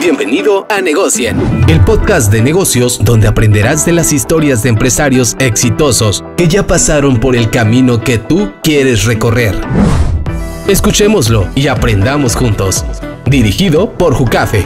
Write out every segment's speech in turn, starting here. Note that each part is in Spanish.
Bienvenido a Negocien, el podcast de negocios donde aprenderás de las historias de empresarios exitosos que ya pasaron por el camino que tú quieres recorrer. Escuchémoslo y aprendamos juntos. Dirigido por Jucafe.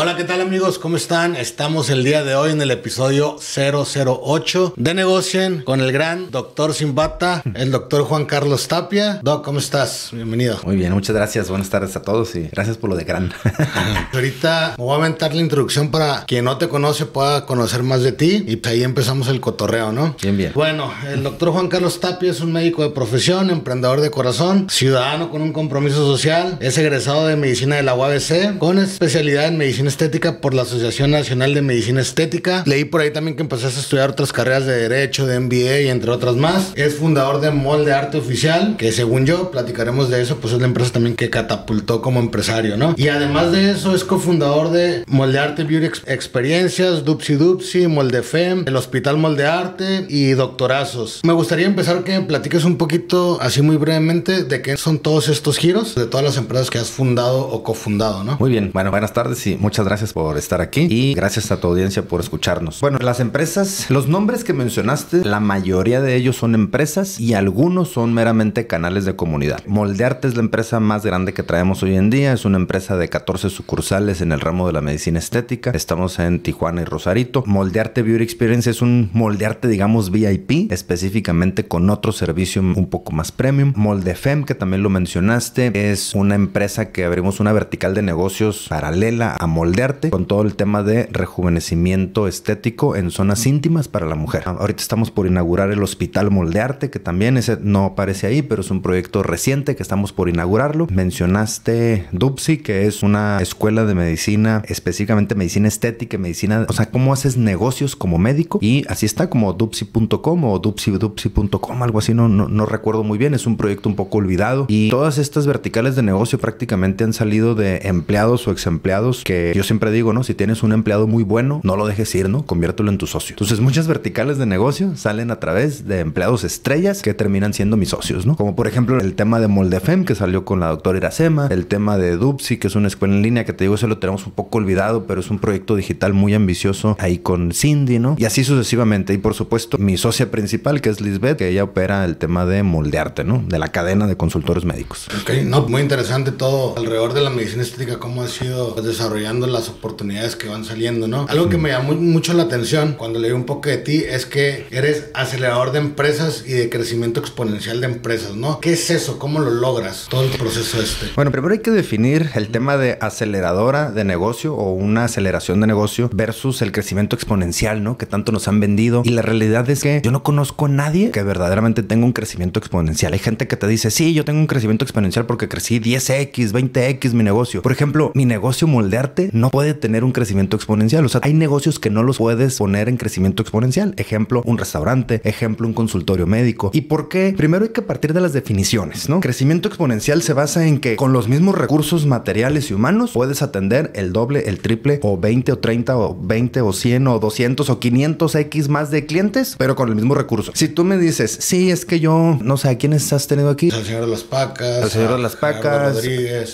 Hola, ¿qué tal amigos? ¿Cómo están? Estamos el día de hoy en el episodio 008 de Negocien con el gran doctor Simbata, el doctor Juan Carlos Tapia. Doc, ¿cómo estás? Bienvenido. Muy bien, muchas gracias. Buenas tardes a todos y gracias por lo de gran. Ahorita voy a aventar la introducción para quien no te conoce pueda conocer más de ti y ahí empezamos el cotorreo, ¿no? Bien, bien. Bueno, el doctor Juan Carlos Tapia es un médico de profesión, emprendedor de corazón, ciudadano con un compromiso social, es egresado de medicina de la UABC con especialidad en medicina Estética por la Asociación Nacional de Medicina Estética. Leí por ahí también que empezaste a estudiar otras carreras de Derecho, de MBA y entre otras más. Es fundador de Molde Arte Oficial, que según yo, platicaremos de eso, pues es la empresa también que catapultó como empresario, ¿no? Y además de eso, es cofundador de Molde Arte Beauty Experiencias, Dupsi Dupsi, Fem, el Hospital Molde Arte y Doctorazos. Me gustaría empezar que platiques un poquito, así muy brevemente, de qué son todos estos giros, de todas las empresas que has fundado o cofundado, ¿no? Muy bien, bueno, buenas tardes y muchas gracias por estar aquí y gracias a tu audiencia por escucharnos. Bueno, las empresas, los nombres que mencionaste, la mayoría de ellos son empresas y algunos son meramente canales de comunidad. Moldearte es la empresa más grande que traemos hoy en día. Es una empresa de 14 sucursales en el ramo de la medicina estética. Estamos en Tijuana y Rosarito. Moldearte Beauty Experience es un moldearte, digamos, VIP, específicamente con otro servicio un poco más premium. Moldefem, que también lo mencionaste, es una empresa que abrimos una vertical de negocios paralela a moldearte con todo el tema de rejuvenecimiento estético en zonas íntimas para la mujer. Ahorita estamos por inaugurar el Hospital Moldearte, que también no aparece ahí, pero es un proyecto reciente que estamos por inaugurarlo. Mencionaste Dupsi, que es una escuela de medicina, específicamente medicina estética, medicina, o sea, cómo haces negocios como médico. Y así está como dupsi.com o dupsidupsi.com, algo así, no, no recuerdo muy bien. Es un proyecto un poco olvidado. Y todas estas verticales de negocio prácticamente han salido de empleados o exempleados que yo siempre digo, ¿no? Si tienes un empleado muy bueno, no lo dejes ir, ¿no? Conviértelo en tu socio. Entonces, muchas verticales de negocio salen a través de empleados estrellas que terminan siendo mis socios, ¿no? Como por ejemplo el tema de Moldefem que salió con la doctora Iracema, el tema de Dupsi, que es una escuela en línea que te digo, se lo tenemos un poco olvidado, pero es un proyecto digital muy ambicioso ahí con Cindy, ¿no? Y así sucesivamente. Y por supuesto, mi socia principal, que es Lisbeth, que ella opera el tema de moldearte, ¿no? De la cadena de consultores médicos. Ok, no, muy interesante todo alrededor de la medicina estética, cómo ha sido desarrollando las oportunidades que van saliendo, ¿no? Algo que me llamó mucho la atención cuando leí un poco de ti es que eres acelerador de empresas y de crecimiento exponencial de empresas, ¿no? ¿Qué es eso? ¿Cómo lo logras? Todo el proceso este. Bueno, primero hay que definir el tema de aceleradora de negocio o una aceleración de negocio versus el crecimiento exponencial, ¿no? Que tanto nos han vendido. Y la realidad es que yo no conozco a nadie que verdaderamente tenga un crecimiento exponencial. Hay gente que te dice, sí, yo tengo un crecimiento exponencial porque crecí 10x, 20x mi negocio. Por ejemplo, mi negocio moldearte no puede tener un crecimiento exponencial. O sea, hay negocios que no los puedes poner en crecimiento exponencial. Ejemplo, un restaurante, ejemplo, un consultorio médico. ¿Y por qué? Primero hay que partir de las definiciones, ¿no? Crecimiento exponencial se basa en que con los mismos recursos materiales y humanos puedes atender el doble, el triple o 20 o 30 o 20 o 100 o 200 o 500 X más de clientes, pero con el mismo recurso. Si tú me dices, sí, es que yo no sé a quiénes has tenido aquí. el señor de las pacas. el señor de las pacas.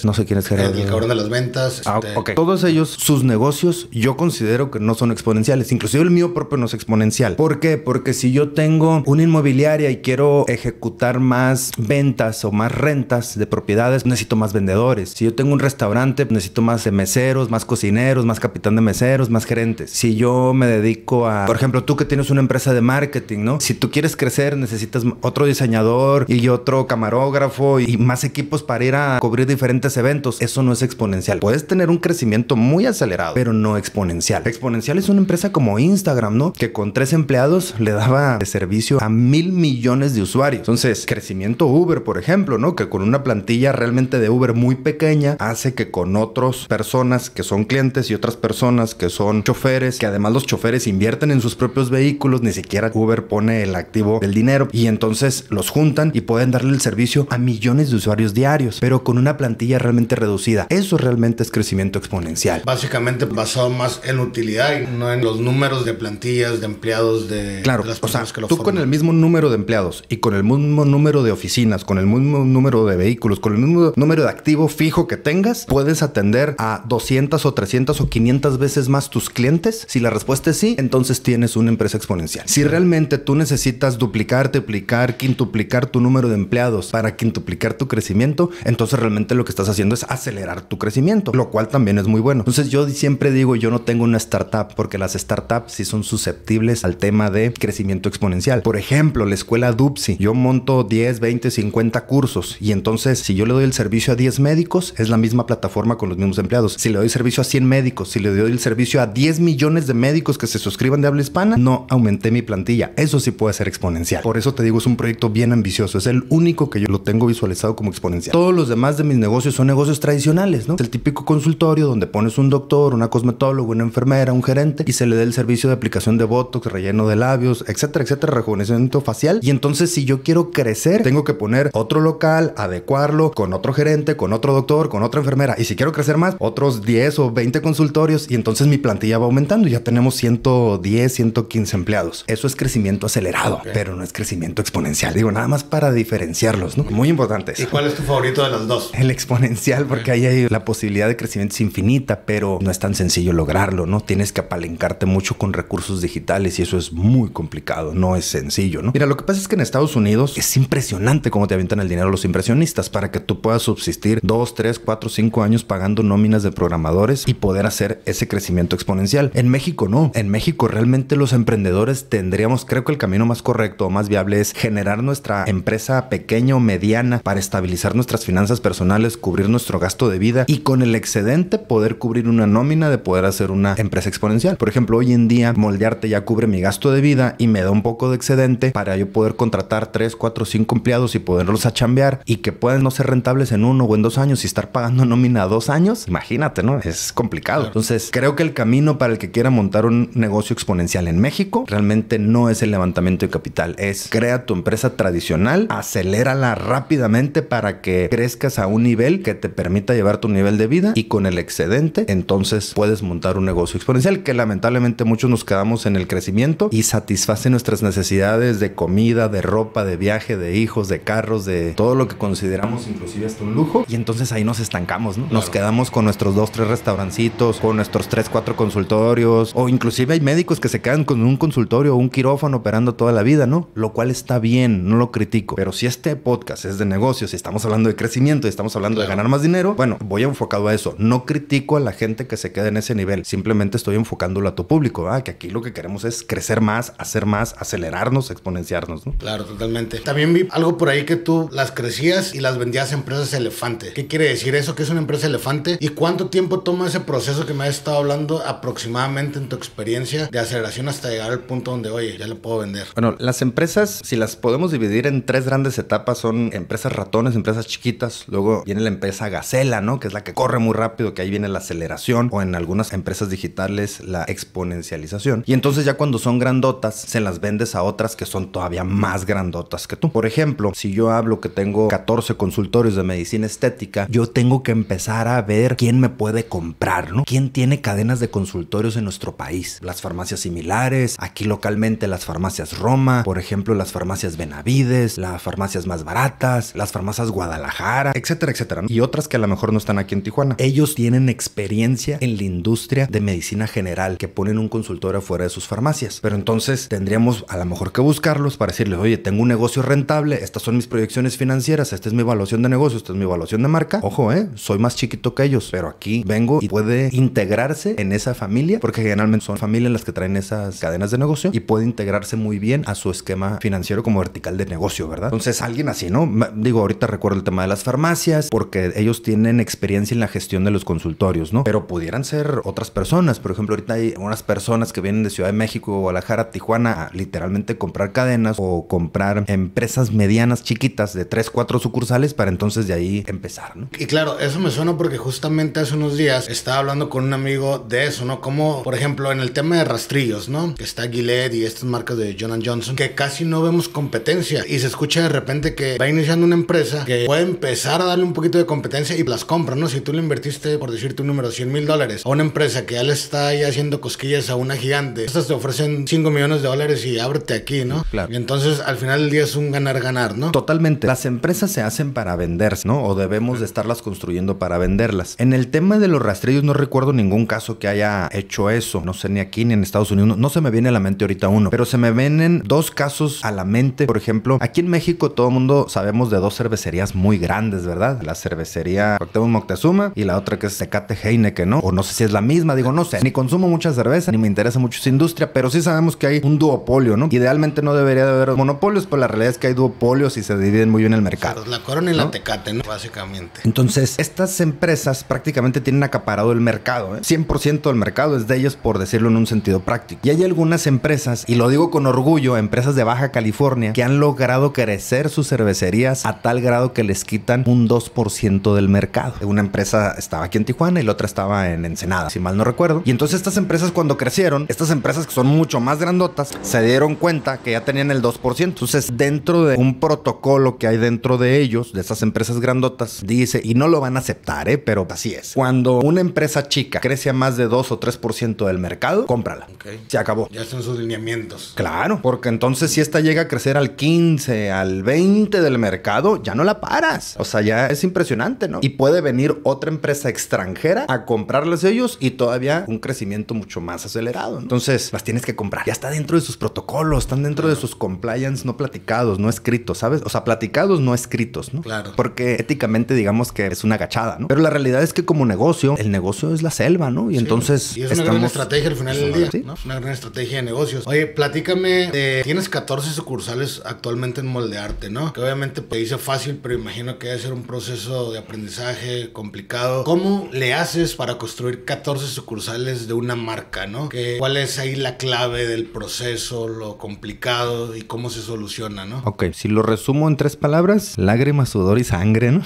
No sé quién es El, cabrón de las ventas. Ah, este, ok. Todos ellos, sus negocios, yo considero que no son exponenciales. Inclusive el mío propio no es exponencial. ¿Por qué? Porque si yo tengo una inmobiliaria y quiero ejecutar más ventas o más rentas de propiedades, necesito más vendedores. Si yo tengo un restaurante, necesito más meseros, más cocineros, más capitán de meseros, más gerentes. Si yo me dedico a, por ejemplo, tú que tienes una empresa de marketing, ¿no? Si tú quieres crecer, necesitas otro diseñador y otro camarógrafo y más equipos para ir a cubrir diferentes eventos. Eso no es exponencial. Puedes tener un crecimiento muy acelerado, pero no exponencial. Exponencial es una empresa como Instagram, ¿no? Que con tres empleados le daba de servicio a mil millones de usuarios. Entonces, crecimiento Uber, por ejemplo, ¿no? Que con una plantilla realmente de Uber muy pequeña hace que con otras personas que son clientes y otras personas que son choferes, que además los choferes invierten en sus propios vehículos, ni siquiera Uber pone el activo del dinero y entonces los juntan y pueden darle el servicio a millones de usuarios diarios, pero con una plantilla realmente reducida. Eso realmente es crecimiento exponencial. Básicamente basado más en utilidad y no en los números de plantillas, de empleados, de, claro, las cosas que Tú con el mismo número de empleados y con el mismo número de oficinas, con el mismo número de vehículos, con el mismo número de activo fijo que tengas, puedes atender a 200 o 300 o 500 veces más tus clientes. Si la respuesta es sí, entonces tienes una empresa exponencial. Si realmente tú necesitas duplicar, triplicar, quintuplicar tu número de empleados para quintuplicar tu crecimiento, entonces realmente lo que estás haciendo es acelerar tu crecimiento, lo cual también es muy bueno entonces yo siempre digo, yo no tengo una startup porque las startups sí son susceptibles al tema de crecimiento exponencial. Por ejemplo, la escuela Dupsi, yo monto 10, 20, 50 cursos y entonces si yo le doy el servicio a 10 médicos, es la misma plataforma con los mismos empleados. Si le doy servicio a 100 médicos, si le doy el servicio a 10 millones de médicos que se suscriban de habla hispana, no aumenté mi plantilla. Eso sí puede ser exponencial. Por eso te digo, es un proyecto bien ambicioso. Es el único que yo lo tengo visualizado como exponencial. Todos los demás de mis negocios son negocios tradicionales, ¿no? Es el típico consultorio donde pone es un doctor, una cosmetóloga, una enfermera, un gerente y se le dé el servicio de aplicación de botox, relleno de labios, etcétera, etcétera, rejuvenecimiento facial. Y entonces, si yo quiero crecer, tengo que poner otro local, adecuarlo con otro gerente, con otro doctor, con otra enfermera. Y si quiero crecer más, otros 10 o 20 consultorios y entonces mi plantilla va aumentando. y Ya tenemos 110, 115 empleados. Eso es crecimiento acelerado, pero no es crecimiento exponencial. Digo, nada más para diferenciarlos, ¿no? Muy importantes. ¿Y cuál es tu favorito de los dos? El exponencial, porque ahí hay la posibilidad de crecimiento infinito pero no es tan sencillo lograrlo, ¿no? Tienes que apalancarte mucho con recursos digitales y eso es muy complicado, no es sencillo, ¿no? Mira, lo que pasa es que en Estados Unidos es impresionante cómo te avientan el dinero los impresionistas para que tú puedas subsistir Dos, tres, cuatro, cinco años pagando nóminas de programadores y poder hacer ese crecimiento exponencial. En México no, en México realmente los emprendedores tendríamos, creo que el camino más correcto o más viable es generar nuestra empresa pequeña o mediana para estabilizar nuestras finanzas personales, cubrir nuestro gasto de vida y con el excedente poder cubrir una nómina, de poder hacer una empresa exponencial. Por ejemplo, hoy en día moldearte ya cubre mi gasto de vida y me da un poco de excedente para yo poder contratar 3, 4, 5 empleados y poderlos achambear y que puedan no ser rentables en uno o en dos años y estar pagando nómina dos años. Imagínate, ¿no? Es complicado. Entonces, creo que el camino para el que quiera montar un negocio exponencial en México realmente no es el levantamiento de capital, es crea tu empresa tradicional, acelérala rápidamente para que crezcas a un nivel que te permita llevar tu nivel de vida y con el excedente entonces puedes montar un negocio exponencial que lamentablemente muchos nos quedamos en el crecimiento y satisface nuestras necesidades de comida, de ropa, de viaje, de hijos, de carros, de todo lo que consideramos inclusive hasta un lujo y entonces ahí nos estancamos, Nos quedamos con nuestros dos, tres restaurancitos, o nuestros tres, cuatro consultorios o inclusive hay médicos que se quedan con un consultorio o un quirófano operando toda la vida, ¿no? Lo cual está bien, no lo critico, pero si este podcast es de negocios, y estamos hablando de crecimiento y estamos hablando de ganar más dinero, bueno, voy enfocado a eso, no critico a la gente que se quede en ese nivel, simplemente estoy enfocándolo a tu público, ¿verdad? que aquí lo que queremos es crecer más, hacer más, acelerarnos, exponenciarnos. ¿no? Claro, totalmente. También vi algo por ahí que tú las crecías y las vendías a empresas elefante. ¿Qué quiere decir eso? ¿Qué es una empresa elefante? ¿Y cuánto tiempo toma ese proceso que me has estado hablando aproximadamente en tu experiencia de aceleración hasta llegar al punto donde, oye, ya le puedo vender? Bueno, las empresas, si las podemos dividir en tres grandes etapas, son empresas ratones, empresas chiquitas, luego viene la empresa gacela, ¿no? Que es la que corre muy rápido, que ahí viene la aceleración o en algunas empresas digitales la exponencialización. Y entonces ya cuando son grandotas, se las vendes a otras que son todavía más grandotas que tú. Por ejemplo, si yo hablo que tengo 14 consultorios de medicina estética, yo tengo que empezar a ver quién me puede comprar, ¿no? ¿Quién tiene cadenas de consultorios en nuestro país? Las farmacias similares, aquí localmente las farmacias Roma, por ejemplo, las farmacias Benavides, las farmacias más baratas, las farmacias Guadalajara, etcétera, etcétera. Y otras que a lo mejor no están aquí en Tijuana. Ellos tienen experiencia experiencia en la industria de medicina general que ponen un consultorio afuera de sus farmacias. Pero entonces tendríamos a lo mejor que buscarlos para decirles, oye, tengo un negocio rentable, estas son mis proyecciones financieras, esta es mi evaluación de negocio, esta es mi evaluación de marca. Ojo, eh, soy más chiquito que ellos, pero aquí vengo y puede integrarse en esa familia, porque generalmente son familias las que traen esas cadenas de negocio y puede integrarse muy bien a su esquema financiero como vertical de negocio, ¿verdad? Entonces alguien así, ¿no? Digo, ahorita recuerdo el tema de las farmacias, porque ellos tienen experiencia en la gestión de los consultorios pero pudieran ser otras personas. Por ejemplo, ahorita hay unas personas que vienen de Ciudad de México, o Guadalajara, Tijuana, literalmente comprar cadenas o comprar empresas medianas, chiquitas, de 3, 4 sucursales para entonces de ahí empezar, ¿no? Y claro, eso me suena porque justamente hace unos días estaba hablando con un amigo de eso, ¿no? Como, por ejemplo, en el tema de rastrillos, ¿no? Que está Gillette y estas marcas de John Johnson, que casi no vemos competencia y se escucha de repente que va iniciando una empresa que puede empezar a darle un poquito de competencia y las compra, ¿no? Si tú le invertiste, por decirte, un 100 mil dólares a una empresa que ya le está ahí haciendo cosquillas a una gigante, estas te ofrecen 5 millones de dólares y ábrete aquí, ¿no? Y entonces al final del día es un ganar-ganar, ¿no? Totalmente. Las empresas se hacen para venderse, ¿no? O debemos de estarlas construyendo para venderlas. En el tema de los rastrillos no recuerdo ningún caso que haya hecho eso. No sé ni aquí ni en Estados Unidos. No, se me viene a la mente ahorita uno, pero se me vienen dos casos a la mente. Por ejemplo, aquí en México todo el mundo sabemos de dos cervecerías muy grandes, ¿verdad? La cervecería Octavio Moctezuma y la otra que es Tecate Heine, Heineken, ¿no? O no sé si es la misma, digo, no sé. Ni consumo mucha cerveza, ni me interesa mucho esa industria, pero sí sabemos que hay un duopolio, ¿no? Idealmente no debería de haber monopolios, pero la realidad es que hay duopolios y se dividen muy bien el mercado. la Corona y la Tecate, ¿no? Básicamente. Entonces, estas empresas prácticamente tienen acaparado el mercado, 100% ¿eh? del mercado es de ellas, por decirlo en un sentido práctico. Y hay algunas empresas, y lo digo con orgullo, empresas de Baja California, que han logrado crecer sus cervecerías a tal grado que les quitan un 2% del mercado. Una empresa estaba aquí en Tijuana y y la otra estaba en Ensenada, si mal no recuerdo. Y entonces estas empresas cuando crecieron, estas empresas que son mucho más grandotas, se dieron cuenta que ya tenían el 2%. Entonces dentro de un protocolo que hay dentro de ellos, de estas empresas grandotas, dice, y no lo van a aceptar, ¿eh? pero así es. Cuando una empresa chica crece a más de 2 o 3% del mercado, cómprala. Se acabó. Ya son sus lineamientos. Claro, porque entonces si esta llega a crecer al 15, al 20 del mercado, ya no la paras. O sea, ya es impresionante, ¿no? Y puede venir otra empresa extranjera a comprarles ellos y todavía un crecimiento mucho más acelerado. Entonces, las tienes que comprar. Ya está dentro de sus protocolos, están dentro de sus compliance no platicados, no escritos, ¿sabes? O sea, platicados, no escritos, ¿no? Claro. Porque éticamente digamos que es una gachada, ¿no? Pero la realidad es que como negocio, el negocio es la selva, ¿no? Y entonces... es una gran estrategia al final del día, ¿no? Una gran estrategia de negocios. Oye, platícame eh, Tienes 14 sucursales actualmente en Moldearte, ¿no? Que obviamente te pues, dice fácil, pero imagino que debe ser un proceso de aprendizaje complicado. ¿Cómo le haces para construir 14 sucursales de una marca, ¿no? ¿Cuál es ahí la clave del proceso, lo complicado y cómo se soluciona, ¿no? Ok, si lo resumo en tres palabras, lágrimas, sudor y sangre, ¿no?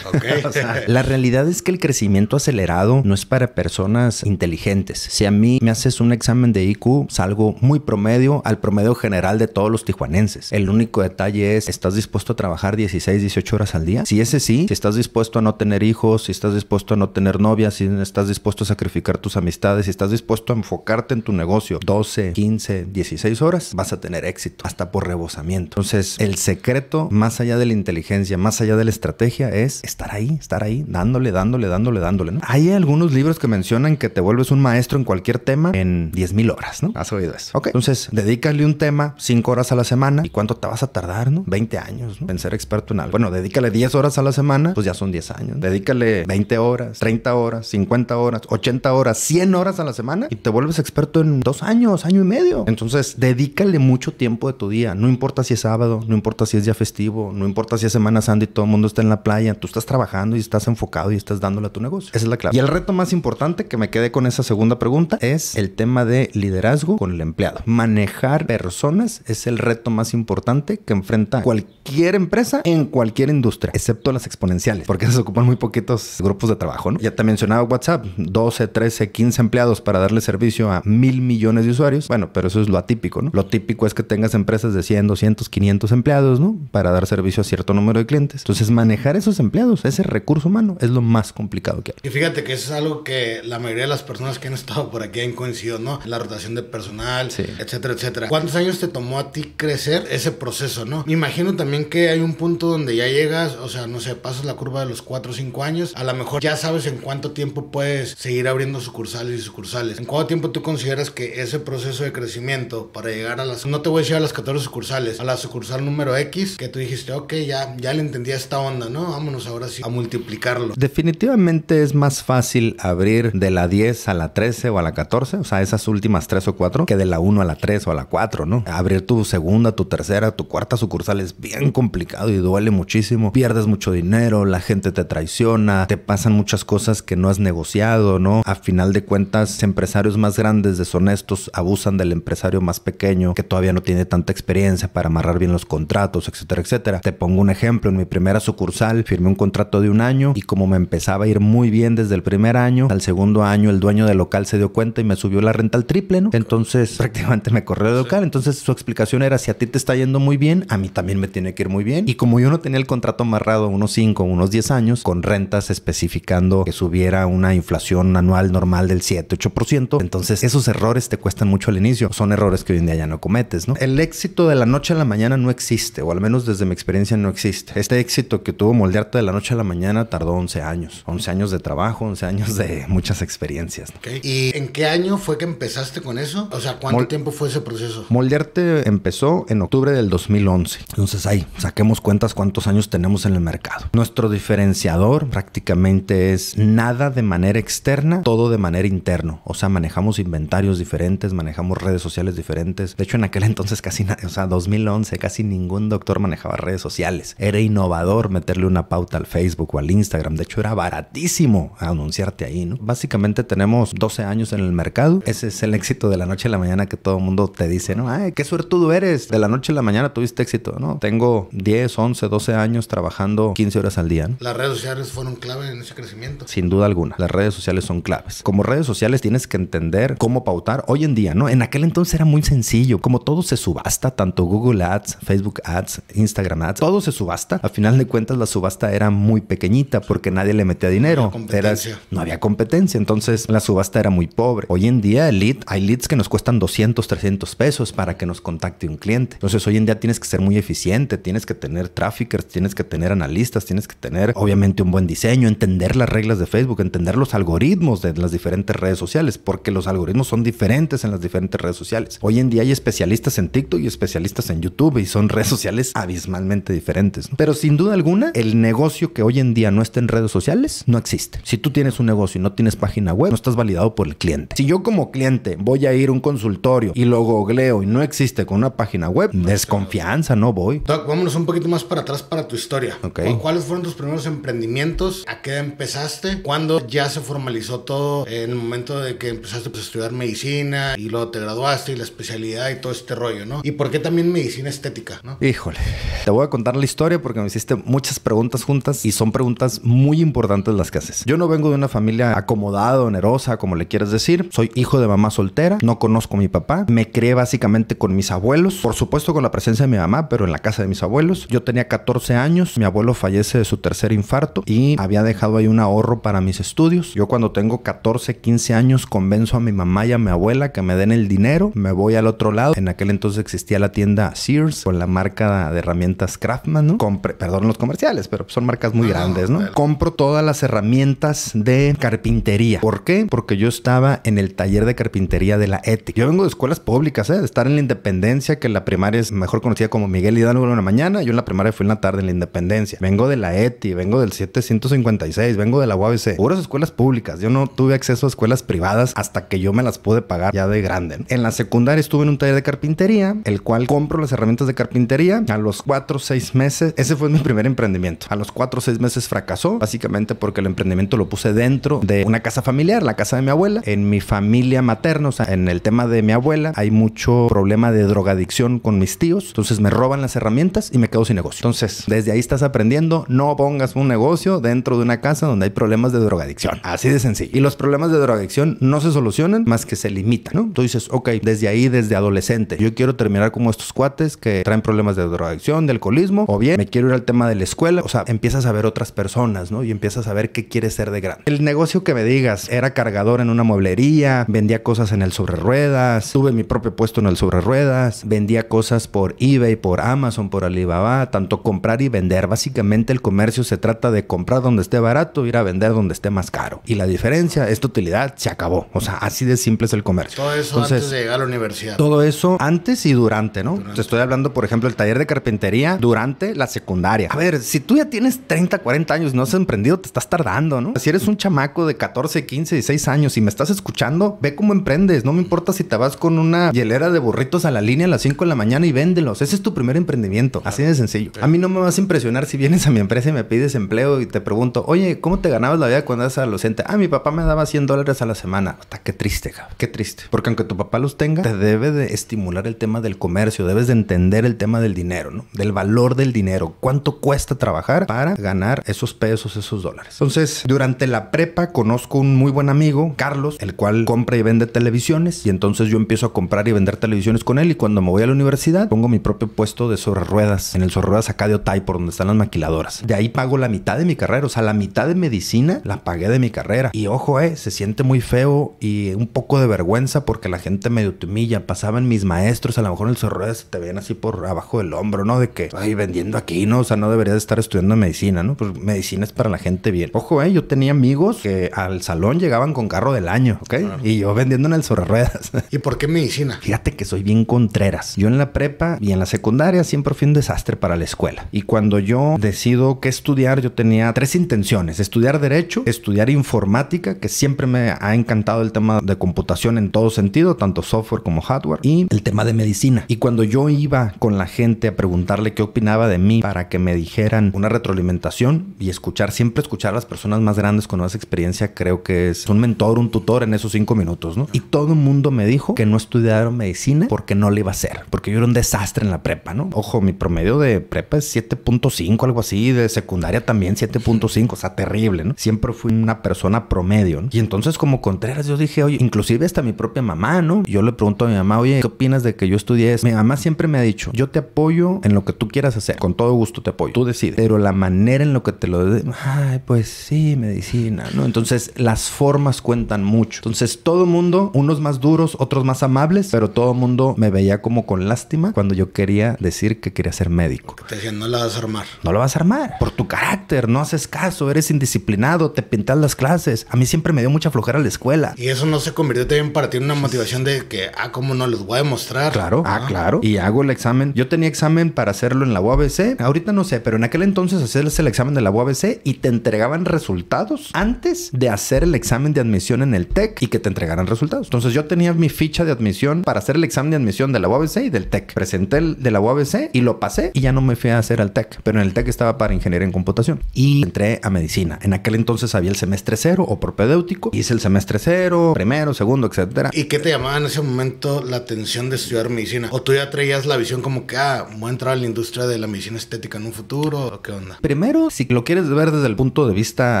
la realidad es que el crecimiento acelerado no es para personas inteligentes. Si a mí me haces un examen de IQ, salgo muy promedio al promedio general de todos los tijuanenses. El único detalle es, ¿estás dispuesto a trabajar 16, 18 horas al día? Si ese sí, si estás dispuesto a no tener hijos, si estás dispuesto a no tener novias, si estás dispuesto a sacrificar tus amistades, y estás dispuesto a enfocarte en tu negocio 12, 15, 16 horas, vas a tener éxito, hasta por rebosamiento. Entonces, el secreto, más allá de la inteligencia, más allá de la estrategia, es estar ahí, estar ahí, dándole, dándole, dándole, dándole. Hay algunos libros que mencionan que te vuelves un maestro en cualquier tema en 10.000 horas, ¿no? Has oído eso. Ok. Entonces, dedícale un tema 5 horas a la semana. ¿Y cuánto te vas a tardar, no? 20 años ¿no? en ser experto en algo. Bueno, dedícale 10 horas a la semana, pues ya son 10 años. Dedícale 20 horas, 30 horas, 50 horas, 80 horas, 100 horas a la semana y te vuelves experto en dos años, año y medio. Entonces, dedícale mucho tiempo de tu día. No importa si es sábado, no importa si es día festivo, no importa si es Semana Santa y todo el mundo está en la playa. Tú estás trabajando y estás enfocado y estás dándole a tu negocio. Esa es la clave. Y el reto más importante que me quedé con esa segunda pregunta es el tema de liderazgo con el empleado. Manejar personas es el reto más importante que enfrenta cualquier empresa en cualquier industria, excepto las exponenciales, porque se ocupan muy poquitos grupos de trabajo, ¿no? Ya te mencionaba WhatsApp 12, 13, 15 empleados para darle servicio a mil millones de usuarios. Bueno, pero eso es lo atípico, ¿no? Lo típico es que tengas empresas de 100, 200, 500 empleados, ¿no? Para dar servicio a cierto número de clientes. Entonces, manejar esos empleados, ese recurso humano, es lo más complicado que hay. Y fíjate que eso es algo que la mayoría de las personas que han estado por aquí han coincidido, ¿no? La rotación de personal, etcétera, etcétera. ¿Cuántos años te tomó a ti crecer ese proceso, no? Me imagino también que hay un punto donde ya llegas, o sea, no sé, pasas la curva de los 4 o 5 años, a lo mejor ya sabes en cuánto tiempo puedes seguir abriendo sucursales y sucursales. ¿En cuánto tiempo tú consideras que ese proceso de crecimiento para llegar a las, no te voy a decir a las 14 sucursales, a la sucursal número X, que tú dijiste, ok, ya, ya le entendí a esta onda, ¿no? Vámonos ahora sí a multiplicarlo. Definitivamente es más fácil abrir de la 10 a la 13 o a la 14, o sea, esas últimas 3 o 4, que de la 1 a la 3 o a la 4, ¿no? Abrir tu segunda, tu tercera, tu cuarta sucursal es bien complicado y duele muchísimo. Pierdes mucho dinero, la gente te traiciona, te pasan muchas cosas que no has negociado negociado, ¿no? A final de cuentas, empresarios más grandes, deshonestos, abusan del empresario más pequeño que todavía no tiene tanta experiencia para amarrar bien los contratos, etcétera, etcétera. Te pongo un ejemplo, en mi primera sucursal firmé un contrato de un año y como me empezaba a ir muy bien desde el primer año, al segundo año el dueño del local se dio cuenta y me subió la renta al triple, ¿no? Entonces prácticamente me corrió el local, entonces su explicación era si a ti te está yendo muy bien, a mí también me tiene que ir muy bien y como yo no tenía el contrato amarrado unos 5, unos 10 años con rentas especificando que subiera un inflación anual normal del 7-8%. Entonces esos errores te cuestan mucho al inicio. Son errores que hoy en día ya no cometes, ¿no? El éxito de la noche a la mañana no existe, o al menos desde mi experiencia no existe. Este éxito que tuvo moldearte de la noche a la mañana tardó 11 años. 11 años de trabajo, 11 años de muchas experiencias. ¿Y en qué año fue que empezaste con eso? O sea, ¿cuánto tiempo fue ese proceso? Moldearte empezó en octubre del 2011. Entonces ahí, saquemos cuentas cuántos años tenemos en el mercado. Nuestro diferenciador prácticamente es nada de manera externa, todo de manera interno. O sea, manejamos inventarios diferentes, manejamos redes sociales diferentes. De hecho, en aquel entonces casi, o sea, 2011, casi ningún doctor manejaba redes sociales. Era innovador meterle una pauta al Facebook o al Instagram. De hecho, era baratísimo anunciarte ahí, ¿no? Básicamente tenemos 12 años en el mercado. Ese es el éxito de la noche a la mañana que todo el mundo te dice, ¿no? Ay, qué suertudo eres. De la noche a la mañana tuviste éxito, ¿no? Tengo 10, 11, 12 años trabajando 15 horas al día. Las redes sociales fueron clave en ese crecimiento. Sin duda alguna las redes sociales son claves. Como redes sociales tienes que entender cómo pautar hoy en día, ¿no? En aquel entonces era muy sencillo, como todo se subasta, tanto Google Ads, Facebook Ads, Instagram Ads, todo se subasta. A final de cuentas la subasta era muy pequeñita porque nadie le metía dinero. No había, no había competencia, entonces la subasta era muy pobre. Hoy en día el lead, hay leads que nos cuestan 200, 300 pesos para que nos contacte un cliente. Entonces hoy en día tienes que ser muy eficiente, tienes que tener traffickers, tienes que tener analistas, tienes que tener obviamente un buen diseño, entender las reglas de Facebook, entender los algoritmos de las diferentes redes sociales, porque los algoritmos son diferentes en las diferentes redes sociales. Hoy en día hay especialistas en TikTok y especialistas en YouTube y son redes sociales abismalmente diferentes. Pero sin duda alguna, el negocio que hoy en día no está en redes sociales no existe. Si tú tienes un negocio y no tienes página web, no estás validado por el cliente. Si yo como cliente voy a ir a un consultorio y lo googleo y no existe con una página web, desconfianza, no voy. vámonos un poquito más para atrás para tu historia. ¿Cuáles fueron tus primeros emprendimientos? ¿A qué empezaste? ¿Cuándo ya se formalizó todo en el momento de que empezaste pues, a estudiar medicina y luego te graduaste y la especialidad y todo este rollo, ¿no? ¿Y por qué también medicina estética, no? Híjole, te voy a contar la historia porque me hiciste muchas preguntas juntas y son preguntas muy importantes las que haces. Yo no vengo de una familia acomodada, onerosa, como le quieras decir. Soy hijo de mamá soltera, no conozco a mi papá, me crié básicamente con mis abuelos, por supuesto con la presencia de mi mamá, pero en la casa de mis abuelos. Yo tenía 14 años, mi abuelo fallece de su tercer infarto y había dejado ahí un ahorro para mis estudios yo cuando tengo 14, 15 años convenzo a mi mamá y a mi abuela que me den el dinero, me voy al otro lado. En aquel entonces existía la tienda Sears con la marca de herramientas Craftman, ¿no? Compre, perdón los comerciales, pero son marcas muy ah, grandes, ¿no? Compro todas las herramientas de carpintería. ¿Por qué? Porque yo estaba en el taller de carpintería de la ETI Yo vengo de escuelas públicas, ¿eh? De estar en la Independencia, que la primaria es mejor conocida como Miguel Hidalgo en la mañana, yo en la primaria fui en la tarde en la Independencia. Vengo de la ETI, vengo del 756, vengo de la UABC. Puras escuelas públicas. Yo no tuve acceso a escuelas privadas hasta que yo me las pude pagar ya de grande. En la secundaria estuve en un taller de carpintería, el cual compro las herramientas de carpintería a los cuatro o 6 meses. Ese fue mi primer emprendimiento. A los cuatro o 6 meses fracasó, básicamente porque el emprendimiento lo puse dentro de una casa familiar, la casa de mi abuela. En mi familia materna, o sea, en el tema de mi abuela, hay mucho problema de drogadicción con mis tíos. Entonces me roban las herramientas y me quedo sin negocio. Entonces, desde ahí estás aprendiendo, no pongas un negocio dentro de una casa donde hay problemas de drogadicción. Así de sencillo. Y los problemas de drogadicción no se solucionan más que se limitan, ¿no? Tú dices, ok, desde ahí, desde adolescente, yo quiero terminar como estos cuates que traen problemas de drogadicción, de alcoholismo, o bien me quiero ir al tema de la escuela. O sea, empiezas a ver otras personas, ¿no? Y empiezas a ver qué quieres ser de grande. El negocio que me digas era cargador en una mueblería, vendía cosas en el sobre ruedas, tuve mi propio puesto en el sobre ruedas, vendía cosas por eBay, por Amazon, por Alibaba, tanto comprar y vender. Básicamente el comercio se trata de comprar donde esté barato, ir a vender donde esté más caro. Y la diferencia, esta utilidad se acabó. O sea, así de simple es el comercio. Todo eso antes de llegar a la universidad. Todo eso antes y durante, ¿no? Te estoy hablando, por ejemplo, el taller de carpintería durante la secundaria. A ver, si tú ya tienes 30, 40 años y no has emprendido, te estás tardando, ¿no? Si eres un chamaco de 14, 15, 16 años y me estás escuchando, ve cómo emprendes. No me importa si te vas con una hielera de burritos a la línea a las 5 de la mañana y véndelos. Ese es tu primer emprendimiento. Así de sencillo. A mí no me vas a impresionar si vienes a mi empresa y me pides empleo y te pregunto, oye, ¿cómo te ganabas la vida cuando eras a Ah, mi papá me daba 100 dólares a la semana. qué triste, cabrón. Qué triste. Porque aunque tu papá los tenga, te debe de estimular el tema del comercio. Debes de entender el tema del dinero, ¿no? Del valor del dinero. ¿Cuánto cuesta trabajar para ganar esos pesos, esos dólares? Entonces, durante la prepa conozco un muy buen amigo, Carlos, el cual compra y vende televisiones. Y entonces yo empiezo a comprar y vender televisiones con él. Y cuando me voy a la universidad, pongo mi propio puesto de sobre ruedas. En el sobre ruedas acá de Otay, por donde están las maquiladoras. De ahí pago la mitad de mi carrera. O sea, la mitad de medicina la pagué de mi carrera. Y ojo, eh, se siente muy feo y un poco de vergüenza porque la gente medio te Pasaban mis maestros, a lo mejor en el zorro se te ven así por abajo del hombro, ¿no? De que, ay, vendiendo aquí, ¿no? O sea, no deberías estar estudiando medicina, ¿no? Pues medicina es para la gente bien. Ojo, eh, yo tenía amigos que al salón llegaban con carro del año, ¿ok? Y yo vendiendo en el zorro ruedas. ¿Y por qué medicina? Fíjate que soy bien contreras. Yo en la prepa y en la secundaria siempre fui un desastre para la escuela. Y cuando yo decido qué estudiar, yo tenía tres intenciones. Estudiar derecho, estudiar informática, que siempre me ha encantado el tema de computación en todo sentido, tanto software como hardware, y el tema de medicina. Y cuando yo iba con la gente a preguntarle qué opinaba de mí para que me dijeran una retroalimentación y escuchar, siempre escuchar a las personas más grandes con más experiencia, creo que es un mentor, un tutor en esos cinco minutos, ¿no? Y todo el mundo me dijo que no estudiara medicina porque no le iba a hacer, porque yo era un desastre en la prepa, ¿no? Ojo, mi promedio de prepa es 7.5, algo así, de secundaria también 7.5, o sea, terrible, ¿no? Siempre fui una persona promedio. Y entonces como Contreras yo dije, oye, inclusive hasta mi propia mamá, ¿no? Yo le pregunto a mi mamá, oye, ¿qué opinas de que yo estudié eso? Mi mamá siempre me ha dicho, yo te apoyo en lo que tú quieras hacer, con todo gusto te apoyo, tú decides, pero la manera en lo que te lo... De... Ay, pues sí, medicina, ¿no? Entonces las formas cuentan mucho. Entonces todo mundo, unos más duros, otros más amables, pero todo mundo me veía como con lástima cuando yo quería decir que quería ser médico. te decían, no la vas a armar. No lo vas a armar. Por tu carácter, no haces caso, eres indisciplinado, te pintas las clases. A mí siempre me dio mucha flojera la escuela. Y eso no se convirtió también para ti en una motivación de que, ah, cómo no les voy a demostrar. Claro, ah, ah, claro. Y hago el examen. Yo tenía examen para hacerlo en la UABC. Ahorita no sé, pero en aquel entonces hacías el examen de la UABC y te entregaban resultados antes de hacer el examen de admisión en el TEC y que te entregaran resultados. Entonces yo tenía mi ficha de admisión para hacer el examen de admisión de la UABC y del TEC. Presenté el de la UABC y lo pasé y ya no me fui a hacer al TEC, pero en el TEC estaba para ingeniería en computación y entré a medicina. En aquel entonces había el semestre semestre cero o propedéutico. Hice el semestre cero, primero, segundo, etcétera. ¿Y qué te llamaba en ese momento la atención de estudiar medicina? ¿O tú ya traías la visión como que, ah, voy a entrar a la industria de la medicina estética en un futuro? ¿O qué onda? Primero, si lo quieres ver desde el punto de vista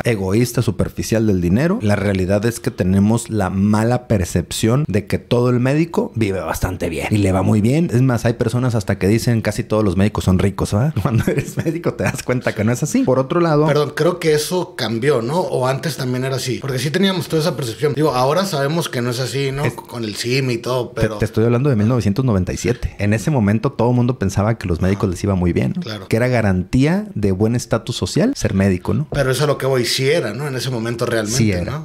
egoísta, superficial del dinero, la realidad es que tenemos la mala percepción de que todo el médico vive bastante bien y le va muy bien. Es más, hay personas hasta que dicen casi todos los médicos son ricos, ¿verdad? Cuando eres médico te das cuenta que no es así. Por otro lado, perdón, creo que eso cambió, ¿no? O antes también era así. Porque sí teníamos toda esa percepción. Digo, ahora sabemos que no es así, ¿no? Con el CIMI y todo, pero... Te, estoy hablando de 1997. En ese momento todo el mundo pensaba que los médicos les iba muy bien. Claro. Que era garantía de buen estatus social ser médico, ¿no? Pero eso es lo que hoy sí ¿no? En ese momento realmente,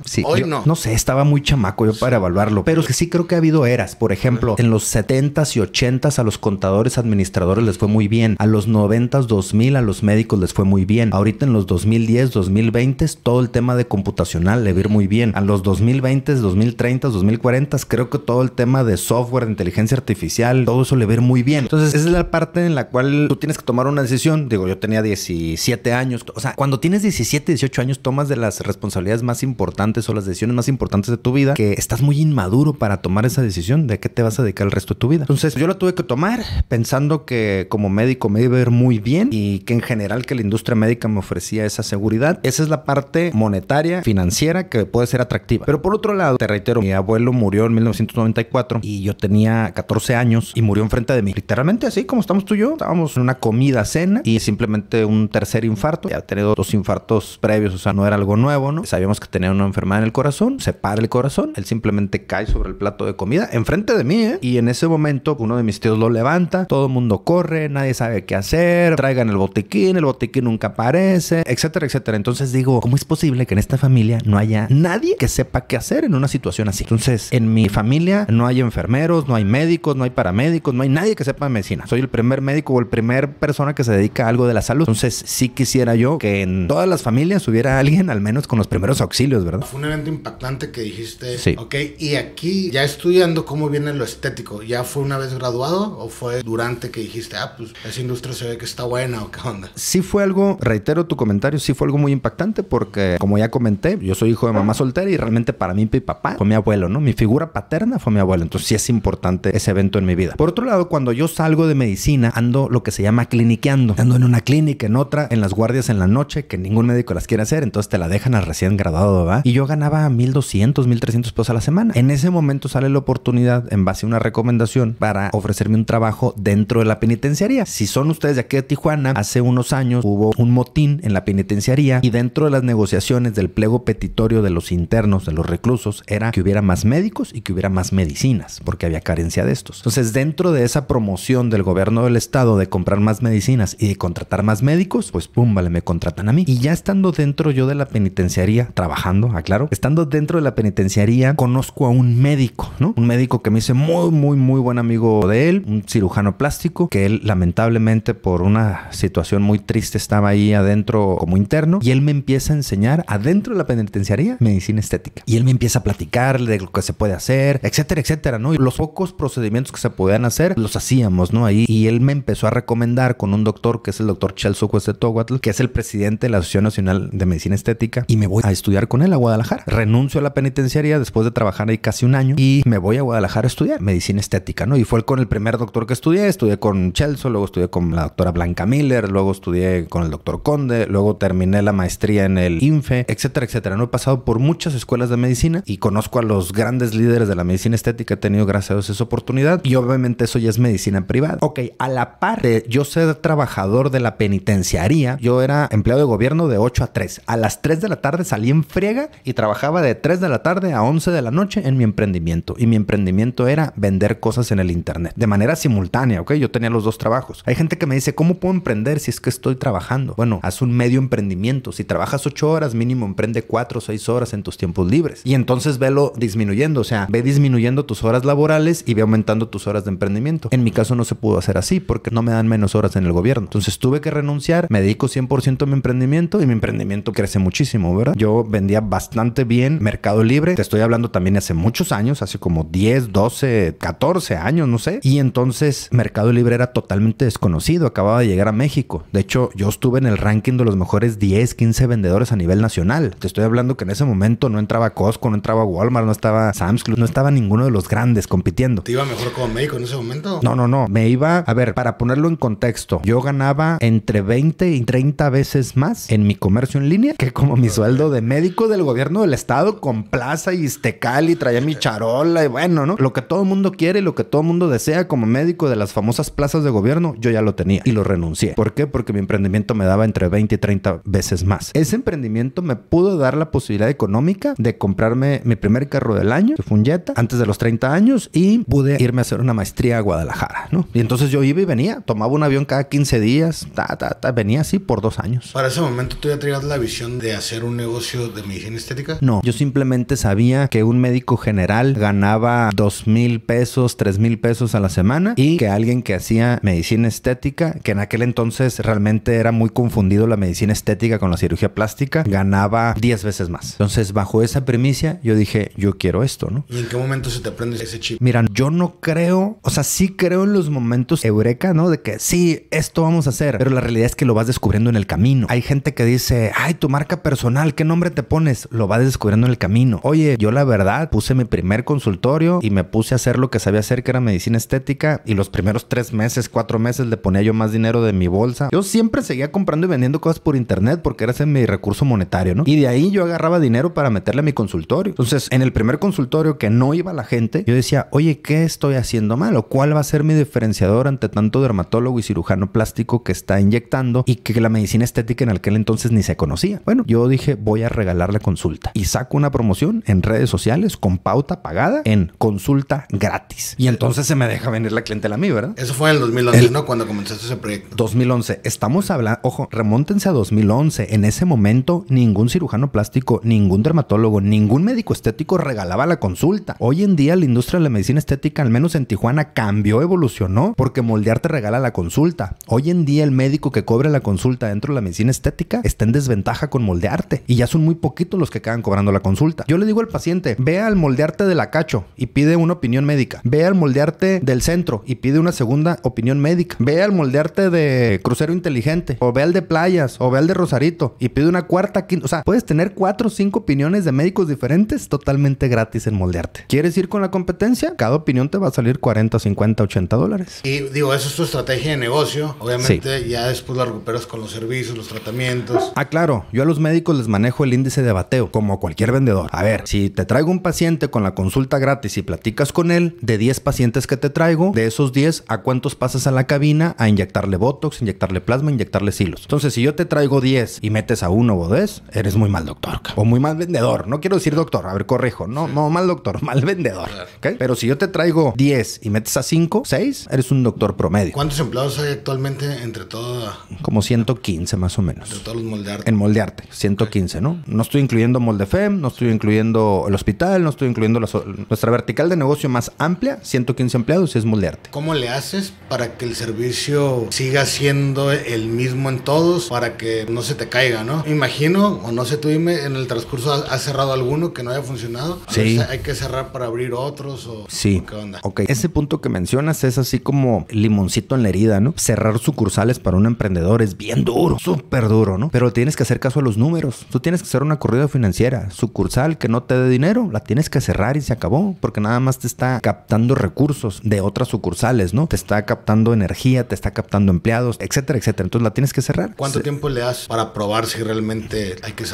sí ¿no? Hoy no. No sé, estaba muy chamaco yo para evaluarlo. Pero es que sí creo que ha habido eras. Por ejemplo, en los 70s y 80s a los contadores administradores les fue muy bien. A los 90s, 2000 a los médicos les fue muy bien. Ahorita en los 2010, 2020 todo el tema de computacional le ver muy bien. A los 2020, 2030, 2040, creo que todo el tema de software, de inteligencia artificial, todo eso le ver muy bien. Entonces, esa es la parte en la cual tú tienes que tomar una decisión. Digo, yo tenía 17 años. O sea, cuando tienes 17, 18 años, tomas de las responsabilidades más importantes o las decisiones más importantes de tu vida que estás muy inmaduro para tomar esa decisión de qué te vas a dedicar el resto de tu vida. Entonces, yo la tuve que tomar pensando que como médico me iba a ir muy bien y que en general que la industria médica me ofrecía esa seguridad. Esa es la parte monetaria financiera, que puede ser atractiva. Pero por otro lado, te reitero, mi abuelo murió en 1994 y yo tenía 14 años y murió enfrente de mí. Literalmente así como estamos tú y yo. Estábamos en una comida, cena y simplemente un tercer infarto. Ya tenía tenido dos infartos previos, o sea, no era algo nuevo, ¿no? Sabíamos que tenía una enfermedad en el corazón, se para el corazón, él simplemente cae sobre el plato de comida enfrente de mí, ¿eh? Y en ese momento uno de mis tíos lo levanta, todo el mundo corre, nadie sabe qué hacer, traigan el botiquín, el botiquín nunca aparece, etcétera, etcétera. Entonces digo, ¿cómo es posible que esta familia no haya nadie que sepa qué hacer en una situación así. Entonces, en mi familia no hay enfermeros, no hay médicos, no hay paramédicos, no hay nadie que sepa medicina. Soy el primer médico o el primer persona que se dedica a algo de la salud. Entonces, sí quisiera yo que en todas las familias hubiera alguien al menos con los primeros auxilios, ¿verdad? Fue un evento impactante que dijiste. Sí. Ok, y aquí ya estudiando cómo viene lo estético, ¿ya fue una vez graduado o fue durante que dijiste, ah, pues esa industria se ve que está buena o qué onda? Sí fue algo, reitero tu comentario, sí fue algo muy impactante porque como ya comenté, yo soy hijo de mamá soltera y realmente para mí mi papá fue mi abuelo, ¿no? Mi figura paterna fue mi abuelo, entonces sí es importante ese evento en mi vida. Por otro lado, cuando yo salgo de medicina, ando lo que se llama cliniqueando, ando en una clínica, en otra, en las guardias en la noche, que ningún médico las quiere hacer, entonces te la dejan al recién graduado, ¿va? Y yo ganaba 1200, 1300 pesos a la semana. En ese momento sale la oportunidad, en base a una recomendación, para ofrecerme un trabajo dentro de la penitenciaría. Si son ustedes de aquí de Tijuana, hace unos años hubo un motín en la penitenciaría y dentro de las negociaciones del pliego petitorio de los internos, de los reclusos, era que hubiera más médicos y que hubiera más medicinas, porque había carencia de estos. Entonces, dentro de esa promoción del gobierno del estado de comprar más medicinas y de contratar más médicos, pues pum, vale, me contratan a mí. Y ya estando dentro yo de la penitenciaría, trabajando, aclaro, estando dentro de la penitenciaría, conozco a un médico, ¿no? Un médico que me hice muy, muy, muy buen amigo de él, un cirujano plástico, que él lamentablemente por una situación muy triste estaba ahí adentro como interno y él me empieza a enseñar a Dentro de la penitenciaría, medicina estética. Y él me empieza a platicar de lo que se puede hacer, etcétera, etcétera, ¿no? Y los pocos procedimientos que se podían hacer, los hacíamos, ¿no? Ahí. Y él me empezó a recomendar con un doctor, que es el doctor Chelso de Toguatl, que es el presidente de la Asociación Nacional de Medicina Estética, y me voy a estudiar con él a Guadalajara. Renuncio a la penitenciaría después de trabajar ahí casi un año y me voy a Guadalajara a estudiar medicina estética, ¿no? Y fue con el primer doctor que estudié, estudié con Chelso, luego estudié con la doctora Blanca Miller, luego estudié con el doctor Conde, luego terminé la maestría en el INFE, etcétera, etcétera. No he pasado por muchas escuelas de medicina y conozco a los grandes líderes de la medicina estética. He tenido, gracias a Dios, esa oportunidad y obviamente eso ya es medicina privada. Ok, a la par de yo ser trabajador de la penitenciaría, yo era empleado de gobierno de 8 a 3. A las 3 de la tarde salí en friega y trabajaba de 3 de la tarde a 11 de la noche en mi emprendimiento. Y mi emprendimiento era vender cosas en el internet de manera simultánea, ¿ok? Yo tenía los dos trabajos. Hay gente que me dice, ¿cómo puedo emprender si es que estoy trabajando? Bueno, haz un medio emprendimiento. Si trabajas 8 horas mínimo comprende cuatro o seis horas en tus tiempos libres. Y entonces velo disminuyendo, o sea, ve disminuyendo tus horas laborales y ve aumentando tus horas de emprendimiento. En mi caso no se pudo hacer así porque no me dan menos horas en el gobierno. Entonces tuve que renunciar, me dedico 100% a mi emprendimiento y mi emprendimiento crece muchísimo, ¿verdad? Yo vendía bastante bien Mercado Libre, te estoy hablando también hace muchos años, hace como 10, 12, 14 años, no sé. Y entonces Mercado Libre era totalmente desconocido, acababa de llegar a México. De hecho, yo estuve en el ranking de los mejores 10, 15 vendedores a nivel nacional te estoy hablando que en ese momento no entraba Costco, no entraba Walmart, no estaba Sam's Club, no estaba ninguno de los grandes compitiendo. ¿Te iba mejor como médico en ese momento? No, no, no. Me iba, a ver, para ponerlo en contexto, yo ganaba entre 20 y 30 veces más en mi comercio en línea que como mi sueldo de médico del gobierno del estado con plaza y estecal y traía mi charola y bueno, ¿no? Lo que todo el mundo quiere, y lo que todo el mundo desea como médico de las famosas plazas de gobierno, yo ya lo tenía y lo renuncié. ¿Por qué? Porque mi emprendimiento me daba entre 20 y 30 veces más. Ese emprendimiento me pudo dar la posibilidad económica de comprarme mi primer carro del año, que fue un Jetta, antes de los 30 años y pude irme a hacer una maestría a Guadalajara, ¿no? Y entonces yo iba y venía, tomaba un avión cada 15 días, ta, ta, ta, venía así por dos años. ¿Para ese momento tú ya tenías la visión de hacer un negocio de medicina estética? No, yo simplemente sabía que un médico general ganaba dos mil pesos, tres mil pesos a la semana y que alguien que hacía medicina estética, que en aquel entonces realmente era muy confundido la medicina estética con la cirugía plástica, ganaba ...va 10 veces más. Entonces, bajo esa primicia... yo dije, yo quiero esto, ¿no? ¿Y en qué momento se te prende ese chip? Mira, yo no creo, o sea, sí creo en los momentos eureka, ¿no? De que sí, esto vamos a hacer, pero la realidad es que lo vas descubriendo en el camino. Hay gente que dice, ay, tu marca personal, ¿qué nombre te pones? Lo vas descubriendo en el camino. Oye, yo la verdad puse mi primer consultorio y me puse a hacer lo que sabía hacer, que era medicina estética, y los primeros tres meses, cuatro meses le ponía yo más dinero de mi bolsa. Yo siempre seguía comprando y vendiendo cosas por internet porque era ese mi recurso monetario, y de ahí yo agarraba dinero para meterle a mi consultorio. Entonces, en el primer consultorio que no iba la gente, yo decía, oye, ¿qué estoy haciendo mal? ¿O cuál va a ser mi diferenciador ante tanto dermatólogo y cirujano plástico que está inyectando y que la medicina estética en aquel entonces ni se conocía? Bueno, yo dije, voy a regalar la consulta y saco una promoción en redes sociales con pauta pagada en consulta gratis. Y entonces se me deja venir la clientela a mí, ¿verdad? Eso fue en el 2011, ¿no? Cuando comenzaste ese proyecto. 2011. Estamos hablando, ojo, remóntense a 2011. En ese momento ningún cirujano plástico, ningún dermatólogo, ningún médico estético regalaba la consulta. Hoy en día la industria de la medicina estética, al menos en Tijuana, cambió, evolucionó, porque moldearte regala la consulta. Hoy en día el médico que cobra la consulta dentro de la medicina estética está en desventaja con moldearte y ya son muy poquitos los que acaban cobrando la consulta. Yo le digo al paciente, ve al moldearte de la cacho y pide una opinión médica. Ve al moldearte del centro y pide una segunda opinión médica. Ve al moldearte de crucero inteligente o ve al de playas o ve al de Rosarito y pide una cuarta, quinta, o sea, Puedes tener 4 o 5 opiniones de médicos diferentes totalmente gratis en moldearte. ¿Quieres ir con la competencia? Cada opinión te va a salir 40, 50, 80 dólares. Y digo, eso es tu estrategia de negocio. Obviamente, ya después la recuperas con los servicios, los tratamientos. Ah, claro. Yo a los médicos les manejo el índice de bateo, como cualquier vendedor. A ver, si te traigo un paciente con la consulta gratis y platicas con él, de 10 pacientes que te traigo, de esos 10, ¿a cuántos pasas a la cabina a inyectarle botox, inyectarle plasma, inyectarle silos? Entonces, si yo te traigo 10 y metes a uno o dos, eres es muy mal doctor o muy mal vendedor. No quiero decir doctor, a ver, corrijo. No, no, mal doctor, mal vendedor. Pero si yo te traigo 10 y metes a 5, 6, eres un doctor promedio. ¿Cuántos empleados hay actualmente entre todo? Ah? Como 115 más o menos. Entre todos los moldearte. En moldearte, 115, ¿no? No estoy incluyendo Moldefem, no estoy incluyendo el hospital, no estoy incluyendo nuestra vertical de negocio más amplia, 115 empleados y es moldearte. ¿Cómo le haces para que el servicio siga siendo el mismo en todos, para que no se te caiga, ¿no? Imagino, o no no sé, tú dime, en el transcurso has cerrado alguno que no haya funcionado. sí. Hay que cerrar para abrir otros o sí. qué onda. Ok, ese punto que mencionas es así como limoncito en la herida, ¿no? Cerrar sucursales para un emprendedor es bien duro, súper duro, ¿no? Pero tienes que hacer caso a los números. Tú tienes que hacer una corrida financiera. Sucursal que no te dé dinero, la tienes que cerrar y se acabó, porque nada más te está captando recursos de otras sucursales, ¿no? Te está captando energía, te está captando empleados, etcétera, etcétera. Entonces la tienes que cerrar. ¿Cuánto tiempo le das para probar si realmente hay que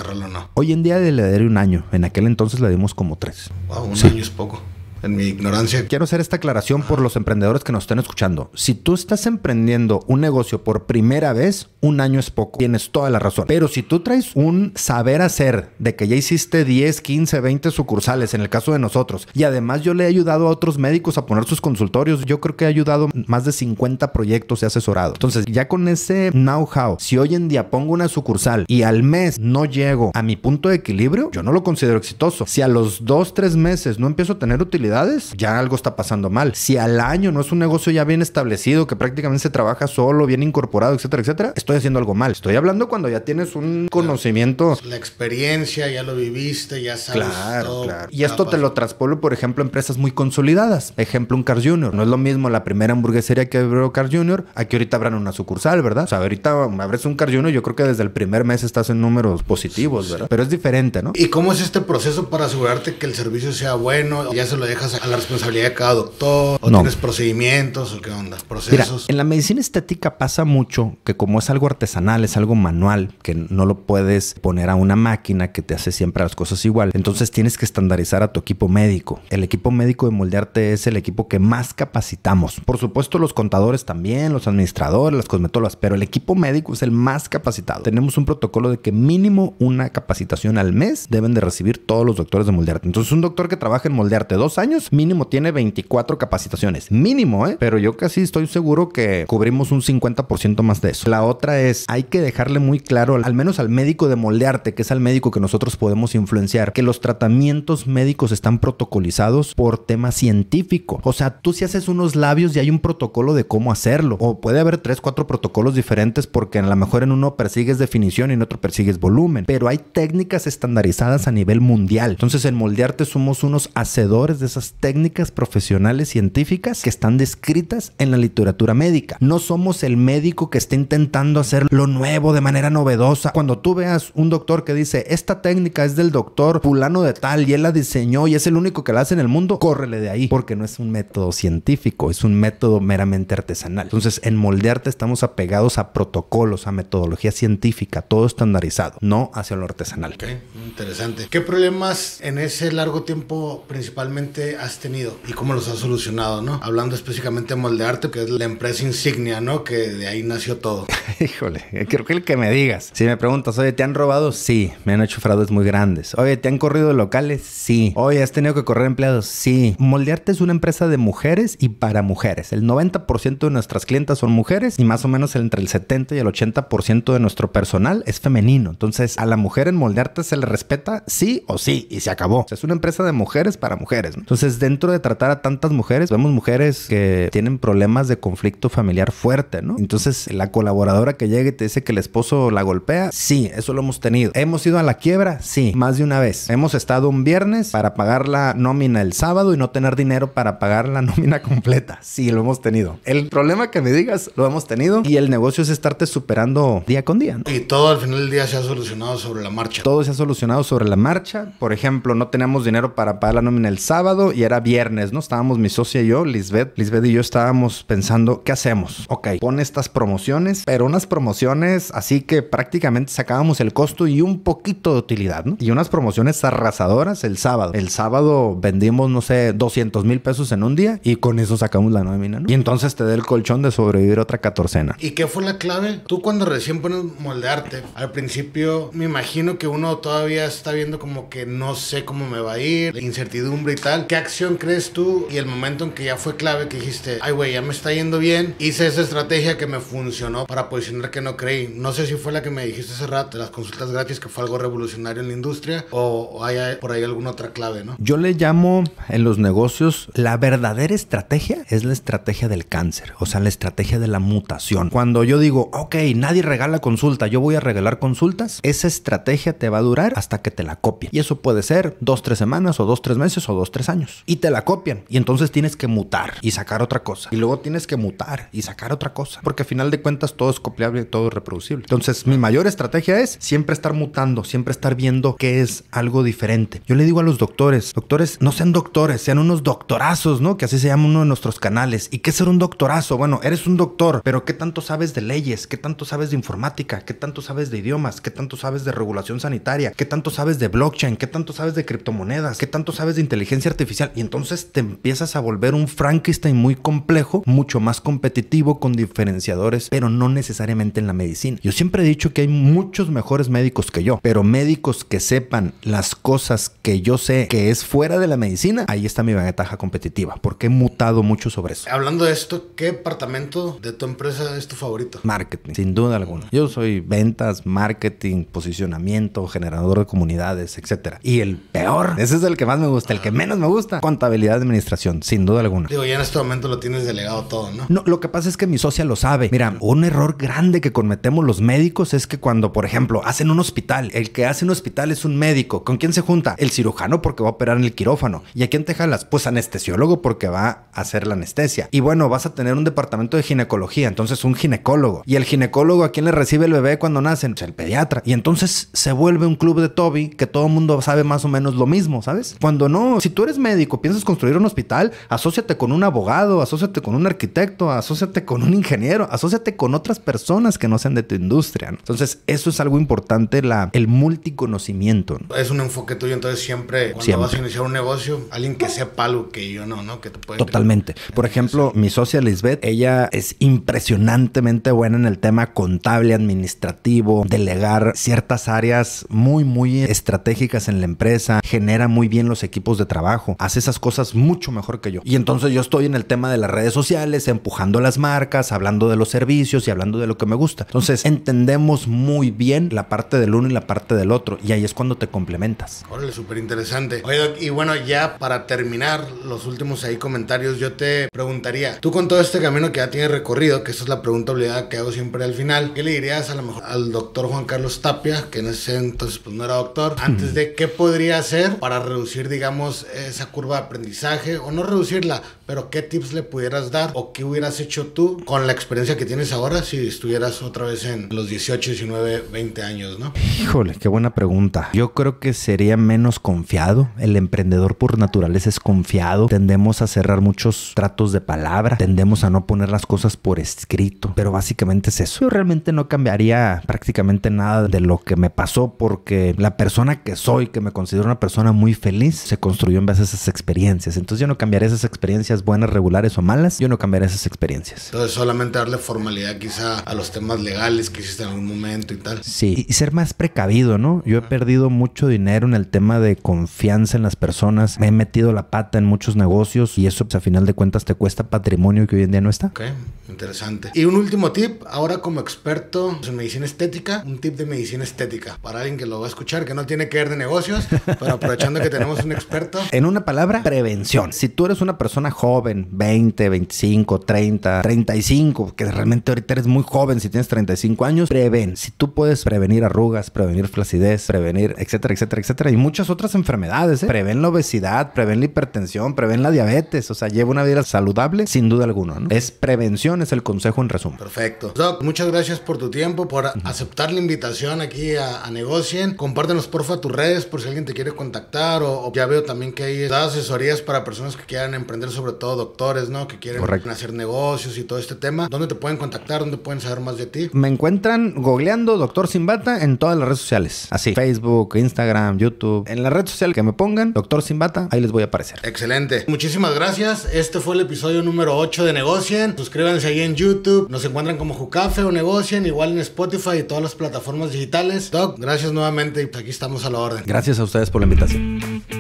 Hoy en día le daré un año. En aquel entonces le dimos como tres. Wow, un año es poco en mi ignorancia. Quiero hacer esta aclaración por los emprendedores que nos estén escuchando. Si tú estás emprendiendo un negocio por primera vez, un año es poco. Tienes toda la razón. Pero si tú traes un saber hacer de que ya hiciste 10, 15, 20 sucursales, en el caso de nosotros, y además yo le he ayudado a otros médicos a poner sus consultorios, yo creo que he ayudado más de 50 proyectos y asesorado. Entonces, ya con ese know-how, si hoy en día pongo una sucursal y al mes no llego a mi punto de equilibrio, yo no lo considero exitoso. Si a los 2, 3 meses no empiezo a tener utilidad, ya algo está pasando mal. Si al año no es un negocio ya bien establecido, que prácticamente se trabaja solo, bien incorporado, etcétera, etcétera, estoy haciendo algo mal. Estoy hablando cuando ya tienes un conocimiento. La experiencia, ya lo viviste, ya sabes. Claro, claro. Y esto te lo traspolo, por ejemplo, a empresas muy consolidadas. Ejemplo, un Car Junior, No es lo mismo la primera hamburguesería que abrió Car Junior Aquí ahorita abran una sucursal, ¿verdad? O sea, ahorita abres un Car Junior, Yo creo que desde el primer mes estás en números positivos, ¿verdad? Pero es diferente, ¿no? ¿Y cómo es este proceso para asegurarte que el servicio sea bueno? Ya se lo dejas a la responsabilidad de cada doctor? ¿O tienes procedimientos? ¿O qué onda? ¿Procesos? en la medicina estética pasa mucho que como es algo artesanal, es algo manual, que no lo puedes poner a una máquina que te hace siempre las cosas igual. Entonces tienes que estandarizar a tu equipo médico. El equipo médico de moldearte es el equipo que más capacitamos. Por supuesto, los contadores también, los administradores, las cosmetólogas, pero el equipo médico es el más capacitado. Tenemos un protocolo de que mínimo una capacitación al mes deben de recibir todos los doctores de moldearte. Entonces, un doctor que trabaja en moldearte dos años, mínimo tiene 24 capacitaciones. Mínimo, ¿eh? Pero yo casi estoy seguro que cubrimos un 50% más de eso. La otra es, hay que dejarle muy claro, al menos al médico de moldearte, que es al médico que nosotros podemos influenciar, que los tratamientos médicos están protocolizados por tema científico. O sea, tú si haces unos labios y hay un protocolo de cómo hacerlo. O puede haber tres, cuatro protocolos diferentes porque a lo mejor en uno persigues definición y en otro persigues volumen. Pero hay técnicas estandarizadas a nivel mundial. Entonces, en moldearte somos unos hacedores de técnicas profesionales científicas que están descritas en la literatura médica. No somos el médico que está intentando hacer lo nuevo de manera novedosa. Cuando tú veas un doctor que dice, esta técnica es del doctor Pulano de tal y él la diseñó y es el único que la hace en el mundo, córrele de ahí, porque no es un método científico, es un método meramente artesanal. Entonces, en moldearte estamos apegados a protocolos, a metodología científica, todo estandarizado, no hacia lo artesanal. Okay, interesante. ¿Qué problemas en ese largo tiempo principalmente has tenido y cómo los has solucionado, ¿no? Hablando específicamente de Moldearte, que es la empresa insignia, ¿no? Que de ahí nació todo. Híjole, creo que el que me digas. Si me preguntas, oye, ¿te han robado? Sí. Me han hecho fraudes muy grandes. Oye, ¿te han corrido locales? Sí. Oye, ¿has tenido que correr empleados? Sí. Moldearte es una empresa de mujeres y para mujeres. El 90% de nuestras clientas son mujeres y más o menos entre el 70 y el 80% de nuestro personal es femenino. Entonces, a la mujer en Moldearte se le respeta sí o sí y se acabó. O sea, es una empresa de mujeres para mujeres. Entonces, dentro de tratar a tantas mujeres, vemos mujeres que tienen problemas de conflicto familiar fuerte, ¿no? Entonces, la colaboradora que llega y te dice que el esposo la golpea, sí, eso lo hemos tenido. ¿Hemos ido a la quiebra? Sí, más de una vez. Hemos estado un viernes para pagar la nómina el sábado y no tener dinero para pagar la nómina completa. Sí, lo hemos tenido. El problema que me digas, lo hemos tenido y el negocio es estarte superando día con día. ¿no? Y todo al final del día se ha solucionado sobre la marcha. Todo se ha solucionado sobre la marcha. Por ejemplo, no tenemos dinero para pagar la nómina el sábado y era viernes, ¿no? Estábamos mi socia y yo, Lisbeth. Lisbeth y yo estábamos pensando, ¿qué hacemos? Ok, pon estas promociones, pero unas promociones así que prácticamente sacábamos el costo y un poquito de utilidad, ¿no? Y unas promociones arrasadoras el sábado. El sábado vendimos, no sé, 200 mil pesos en un día y con eso sacamos la nómina, ¿no? Y entonces te da el colchón de sobrevivir otra catorcena. ¿Y qué fue la clave? Tú cuando recién pones moldearte, al principio me imagino que uno todavía está viendo como que no sé cómo me va a ir, la incertidumbre y tal. ¿Qué acción crees tú y el momento en que ya fue clave que dijiste, ay güey, ya me está yendo bien, hice esa estrategia que me funcionó para posicionar que no creí? No sé si fue la que me dijiste hace rato, las consultas gratis, que fue algo revolucionario en la industria, o hay por ahí alguna otra clave, ¿no? Yo le llamo en los negocios la verdadera estrategia es la estrategia del cáncer, o sea, la estrategia de la mutación. Cuando yo digo, ok, nadie regala consulta, yo voy a regalar consultas, esa estrategia te va a durar hasta que te la copien. Y eso puede ser dos, tres semanas, o dos, tres meses, o dos, tres años. Y te la copian. Y entonces tienes que mutar y sacar otra cosa. Y luego tienes que mutar y sacar otra cosa. Porque al final de cuentas todo es copiable y todo es reproducible. Entonces mi mayor estrategia es siempre estar mutando, siempre estar viendo qué es algo diferente. Yo le digo a los doctores, doctores, no sean doctores, sean unos doctorazos, ¿no? Que así se llama uno de nuestros canales. ¿Y qué ser un doctorazo? Bueno, eres un doctor, pero ¿qué tanto sabes de leyes? ¿Qué tanto sabes de informática? ¿Qué tanto sabes de idiomas? ¿Qué tanto sabes de regulación sanitaria? ¿Qué tanto sabes de blockchain? ¿Qué tanto sabes de criptomonedas? ¿Qué tanto sabes de inteligencia artificial? Y entonces te empiezas a volver un Frankenstein muy complejo, mucho más competitivo, con diferenciadores, pero no necesariamente en la medicina. Yo siempre he dicho que hay muchos mejores médicos que yo, pero médicos que sepan las cosas que yo sé que es fuera de la medicina, ahí está mi ventaja competitiva, porque he mutado mucho sobre eso. Hablando de esto, ¿qué departamento de tu empresa es tu favorito? Marketing, sin duda alguna. Yo soy ventas, marketing, posicionamiento, generador de comunidades, etcétera. Y el peor, ese es el que más me gusta, el que menos me gusta gusta. Contabilidad de administración, sin duda alguna. Digo, ya en este momento lo tienes delegado todo, ¿no? No, lo que pasa es que mi socia lo sabe. Mira, un error grande que cometemos los médicos es que cuando, por ejemplo, hacen un hospital, el que hace un hospital es un médico. ¿Con quién se junta? El cirujano porque va a operar en el quirófano. ¿Y a quién te jalas? Pues anestesiólogo porque va a hacer la anestesia. Y bueno, vas a tener un departamento de ginecología, entonces un ginecólogo. ¿Y el ginecólogo a quién le recibe el bebé cuando nacen? Pues el pediatra. Y entonces se vuelve un club de Toby que todo el mundo sabe más o menos lo mismo, ¿sabes? Cuando no, si tú eres médico, piensas construir un hospital, asóciate con un abogado, asóciate con un arquitecto, asóciate con un ingeniero, asóciate con otras personas que no sean de tu industria. Entonces, eso es algo importante, la, el multiconocimiento. Es un enfoque tuyo, entonces siempre cuando vas a iniciar un negocio, alguien que sepa algo que yo no, ¿no? Que te puede Totalmente. Por ejemplo, mi socia Lisbeth, ella es impresionantemente buena en el tema contable, administrativo, delegar ciertas áreas muy, muy estratégicas en la empresa, genera muy bien los equipos de trabajo hace esas cosas mucho mejor que yo. Y entonces yo estoy en el tema de las redes sociales, empujando las marcas, hablando de los servicios y hablando de lo que me gusta. Entonces entendemos muy bien la parte del uno y la parte del otro. Y ahí es cuando te complementas. Órale, súper interesante. y bueno, ya para terminar los últimos ahí comentarios, yo te preguntaría, tú con todo este camino que ya tienes recorrido, que esa es la pregunta obligada que hago siempre al final, ¿qué le dirías a lo mejor al doctor Juan Carlos Tapia, que en ese entonces pues no era doctor, antes de qué podría hacer para reducir, digamos, esa curva de aprendizaje o no reducirla, pero ¿qué tips le pudieras dar o qué hubieras hecho tú con la experiencia que tienes ahora si estuvieras otra vez en los 18, 19, 20 años, ¿no? Híjole, qué buena pregunta. Yo creo que sería menos confiado. El emprendedor por naturaleza es confiado. Tendemos a cerrar muchos tratos de palabra. Tendemos a no poner las cosas por escrito. Pero básicamente es eso. Yo realmente no cambiaría prácticamente nada de lo que me pasó porque la persona que soy, que me considero una persona muy feliz, se construyó en base a esas experiencias. Entonces yo no cambiaría esas experiencias buenas, regulares o malas, yo no cambiaré esas experiencias. Entonces solamente darle formalidad quizá a los temas legales que hiciste en algún momento y tal. Sí, y ser más precavido, ¿no? Yo he perdido mucho dinero en el tema de confianza en las personas, me he metido la pata en muchos negocios y eso pues, a final de cuentas te cuesta patrimonio que hoy en día no está. Ok, interesante. Y un último tip, ahora como experto en medicina estética, un tip de medicina estética para alguien que lo va a escuchar, que no tiene que ver de negocios, pero aprovechando que tenemos un experto. En una palabra, prevención. Si tú eres una persona joven, joven, 20, 25, 30, 35, que realmente ahorita eres muy joven si tienes 35 años, preven. Si tú puedes prevenir arrugas, prevenir flacidez, prevenir, etcétera, etcétera, etcétera, y muchas otras enfermedades, ¿eh? Preven la obesidad, preven la hipertensión, preven la diabetes, o sea, lleva una vida saludable sin duda alguna, Es prevención, es el consejo en resumen. Perfecto. Doc, muchas gracias por tu tiempo, por aceptar la invitación aquí a, a, Negocien. Compártenos, porfa, tus redes por si alguien te quiere contactar o ya veo también que hay asesorías para personas que quieran emprender sobre todo doctores, ¿no? Que quieren hacer negocios y todo este tema. ¿Dónde te pueden contactar? ¿Dónde pueden saber más de ti? Me encuentran googleando Doctor Sin Bata en todas las redes sociales. Así, Facebook, Instagram, YouTube. En la red social que me pongan, Doctor Sin Bata, ahí les voy a aparecer. Excelente. Muchísimas gracias. Este fue el episodio número 8 de Negocien. Suscríbanse ahí en YouTube. Nos encuentran como Jucafe o Negocien, igual en Spotify y todas las plataformas digitales. Doc, gracias nuevamente y pues aquí estamos a la orden. Gracias a ustedes por la invitación.